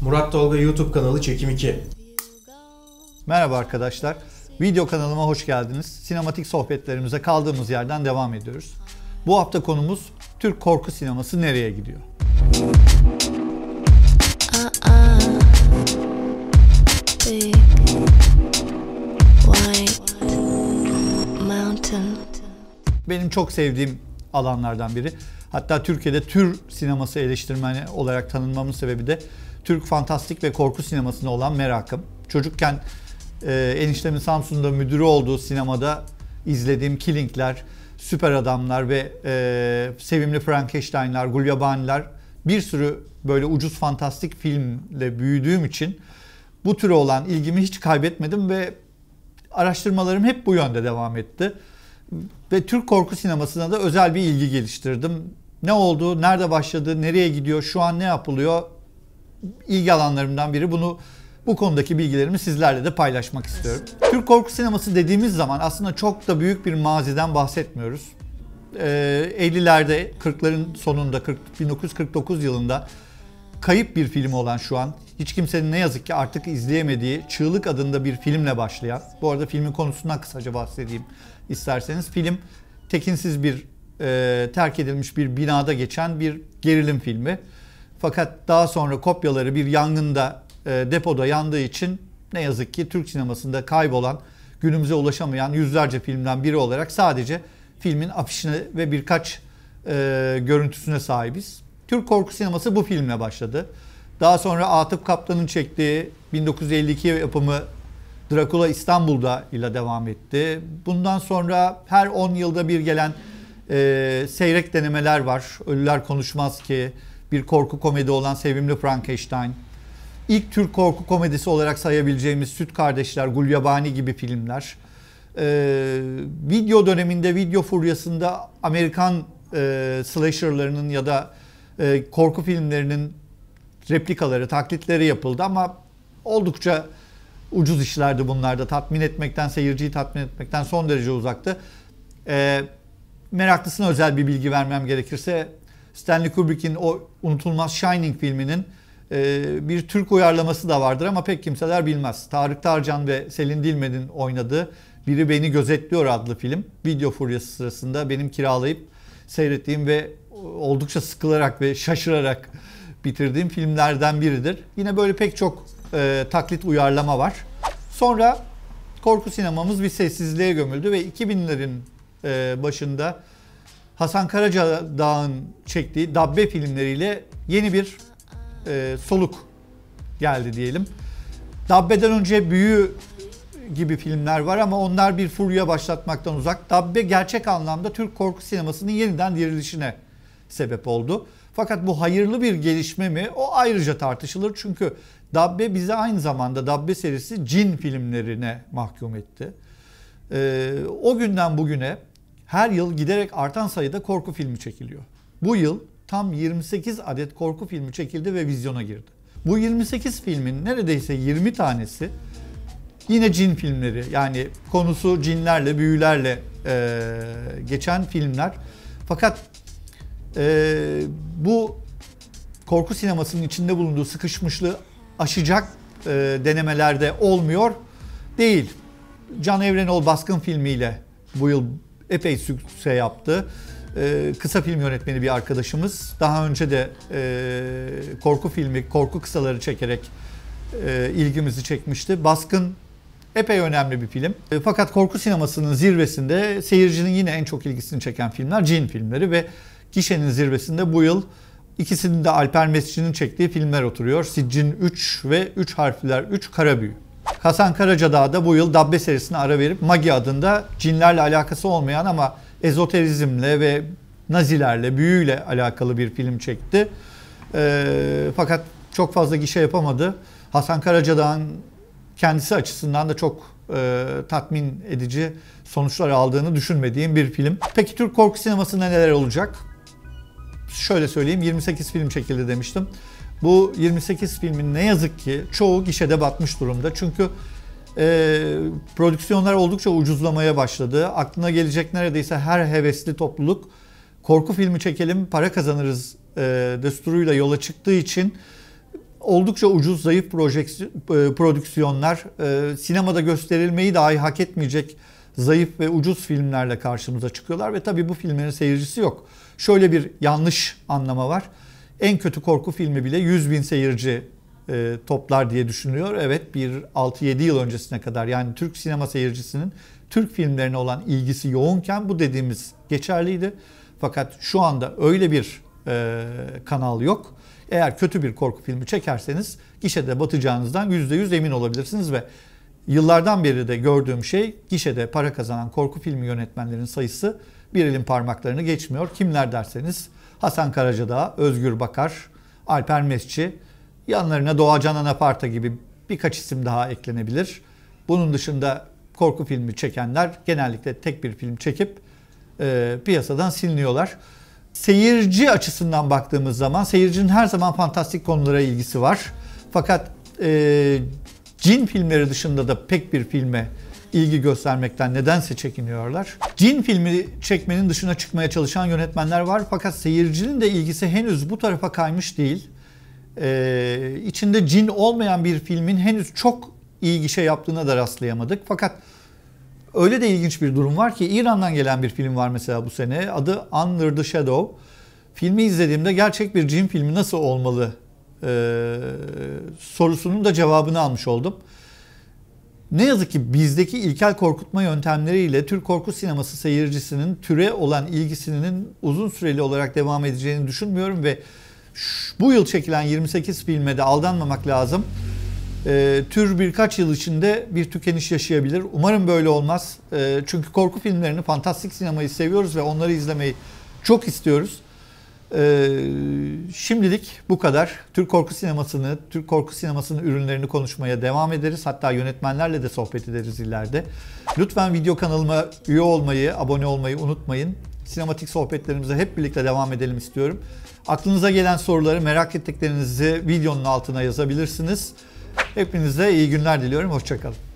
Murat Tolga YouTube kanalı Çekim 2. Merhaba arkadaşlar. Video kanalıma hoş geldiniz. Sinematik sohbetlerimize kaldığımız yerden devam ediyoruz. Bu hafta konumuz Türk korku sineması nereye gidiyor? Benim çok sevdiğim alanlardan biri. Hatta Türkiye'de tür sineması eleştirmeni olarak tanınmamın sebebi de Türk fantastik ve korku sinemasına olan merakım. Çocukken e, eniştemin Samsun'da müdürü olduğu sinemada izlediğim Killing'ler, Süper Adamlar ve e, Sevimli Frankenstein'lar, Gulyabani'ler bir sürü böyle ucuz fantastik filmle büyüdüğüm için bu türe olan ilgimi hiç kaybetmedim ve araştırmalarım hep bu yönde devam etti. Ve Türk korku sinemasına da özel bir ilgi geliştirdim. Ne oldu, nerede başladı, nereye gidiyor, şu an ne yapılıyor? İlgi alanlarımdan biri bunu bu konudaki bilgilerimi sizlerle de paylaşmak istiyorum. Türk korku sineması dediğimiz zaman aslında çok da büyük bir maziden bahsetmiyoruz. Ee, 50'lerde, 40'ların sonunda, 40, 1949 yılında kayıp bir film olan şu an hiç kimsenin ne yazık ki artık izleyemediği Çığlık adında bir filmle başlayan. Bu arada filmin konusundan kısaca bahsedeyim isterseniz. Film tekinsiz bir e, terk edilmiş bir binada geçen bir gerilim filmi. Fakat daha sonra kopyaları bir yangında e, depoda yandığı için ne yazık ki Türk sinemasında kaybolan, günümüze ulaşamayan yüzlerce filmden biri olarak sadece filmin afişine ve birkaç e, görüntüsüne sahibiz. Türk korku sineması bu filmle başladı. Daha sonra Atıf Kaptan'ın çektiği 1952 yapımı Dracula İstanbul'da ile devam etti. Bundan sonra her 10 yılda bir gelen e, seyrek denemeler var. Ölüler Konuşmaz ki bir korku komedi olan Sevimli Frankenstein. İlk Türk korku komedisi olarak sayabileceğimiz Süt Kardeşler, Gulyabani gibi filmler. E, video döneminde, video furyasında Amerikan e, slasherlarının ya da e, korku filmlerinin replikaları, taklitleri yapıldı ama oldukça ucuz işlerdi bunlarda. Tatmin etmekten, seyirciyi tatmin etmekten son derece uzaktı. Ee, meraklısına özel bir bilgi vermem gerekirse Stanley Kubrick'in o unutulmaz Shining filminin e, bir Türk uyarlaması da vardır ama pek kimseler bilmez. Tarık Tarcan ve Selin Dilmen'in oynadığı Biri Beni Gözetliyor adlı film video furyası sırasında benim kiralayıp seyrettiğim ve oldukça sıkılarak ve şaşırarak bitirdiğim filmlerden biridir. Yine böyle pek çok e, taklit uyarlama var. Sonra korku sinemamız bir sessizliğe gömüldü ve 2000'lerin e, başında Hasan Karaca Dağ'ın çektiği Dabbe filmleriyle yeni bir e, soluk geldi diyelim. Dabbe'den önce Büyü gibi filmler var ama onlar bir furya başlatmaktan uzak. Dabbe gerçek anlamda Türk korku sinemasının yeniden dirilişine sebep oldu. Fakat bu hayırlı bir gelişme mi? O ayrıca tartışılır. Çünkü Dabbe bize aynı zamanda Dabbe serisi cin filmlerine mahkum etti. Ee, o günden bugüne her yıl giderek artan sayıda korku filmi çekiliyor. Bu yıl tam 28 adet korku filmi çekildi ve vizyona girdi. Bu 28 filmin neredeyse 20 tanesi yine cin filmleri yani konusu cinlerle, büyülerle e, geçen filmler. Fakat e, bu korku sinemasının içinde bulunduğu sıkışmışlığı aşacak e, denemelerde olmuyor değil. Can Evrenol Baskın filmiyle bu yıl epey sükse şey yaptı. Ee, kısa film yönetmeni bir arkadaşımız. Daha önce de e, korku filmi, korku kısaları çekerek e, ilgimizi çekmişti. Baskın epey önemli bir film. E, fakat korku sinemasının zirvesinde seyircinin yine en çok ilgisini çeken filmler cin filmleri ve gişenin zirvesinde bu yıl ikisinin de Alper Mesci'nin çektiği filmler oturuyor. Siccin 3 ve 3 harfler 3 Karabüyü. Hasan Karacadağ da bu yıl Dabbe serisine ara verip Magi adında cinlerle alakası olmayan ama ezoterizmle ve nazilerle, büyüyle alakalı bir film çekti. E, fakat çok fazla gişe yapamadı. Hasan Karacadağ'ın kendisi açısından da çok e, tatmin edici sonuçlar aldığını düşünmediğim bir film. Peki Türk korku sineması neler olacak? Şöyle söyleyeyim 28 film çekildi demiştim. Bu 28 filmin ne yazık ki çoğu gişede batmış durumda. Çünkü e, prodüksiyonlar oldukça ucuzlamaya başladı. Aklına gelecek neredeyse her hevesli topluluk korku filmi çekelim para kazanırız e, desturuyla yola çıktığı için oldukça ucuz zayıf projeksi, e, prodüksiyonlar e, sinemada gösterilmeyi dahi hak etmeyecek zayıf ve ucuz filmlerle karşımıza çıkıyorlar ve tabii bu filmlerin seyircisi yok. Şöyle bir yanlış anlama var en kötü korku filmi bile 100 bin seyirci e, toplar diye düşünüyor. Evet bir 6-7 yıl öncesine kadar yani Türk sinema seyircisinin Türk filmlerine olan ilgisi yoğunken bu dediğimiz geçerliydi. Fakat şu anda öyle bir e, kanal yok. Eğer kötü bir korku filmi çekerseniz gişede batacağınızdan %100 emin olabilirsiniz ve yıllardan beri de gördüğüm şey gişede para kazanan korku filmi yönetmenlerin sayısı bir elin parmaklarını geçmiyor. Kimler derseniz Hasan Karacadağ, Özgür Bakar, Alper Mesci, yanlarına Doğacan Anaparta gibi birkaç isim daha eklenebilir. Bunun dışında korku filmi çekenler genellikle tek bir film çekip e, piyasadan siliniyorlar. Seyirci açısından baktığımız zaman seyircinin her zaman fantastik konulara ilgisi var. Fakat e, cin filmleri dışında da pek bir filme ilgi göstermekten nedense çekiniyorlar. Cin filmi çekmenin dışına çıkmaya çalışan yönetmenler var fakat seyircinin de ilgisi henüz bu tarafa kaymış değil. Ee, içinde cin olmayan bir filmin henüz çok iyi gişe yaptığına da rastlayamadık. Fakat öyle de ilginç bir durum var ki İran'dan gelen bir film var mesela bu sene. Adı Under the Shadow. Filmi izlediğimde gerçek bir cin filmi nasıl olmalı e, sorusunun da cevabını almış oldum. Ne yazık ki bizdeki ilkel korkutma yöntemleriyle Türk korku sineması seyircisinin türe olan ilgisinin uzun süreli olarak devam edeceğini düşünmüyorum ve bu yıl çekilen 28 filme de aldanmamak lazım. E, tür birkaç yıl içinde bir tükeniş yaşayabilir. Umarım böyle olmaz. E, çünkü korku filmlerini, fantastik sinemayı seviyoruz ve onları izlemeyi çok istiyoruz. Ee, şimdilik bu kadar. Türk korku sinemasını, Türk korku sinemasının ürünlerini konuşmaya devam ederiz. Hatta yönetmenlerle de sohbet ederiz ileride. Lütfen video kanalıma üye olmayı, abone olmayı unutmayın. Sinematik sohbetlerimize hep birlikte devam edelim istiyorum. Aklınıza gelen soruları, merak ettiklerinizi videonun altına yazabilirsiniz. Hepinize iyi günler diliyorum. Hoşçakalın.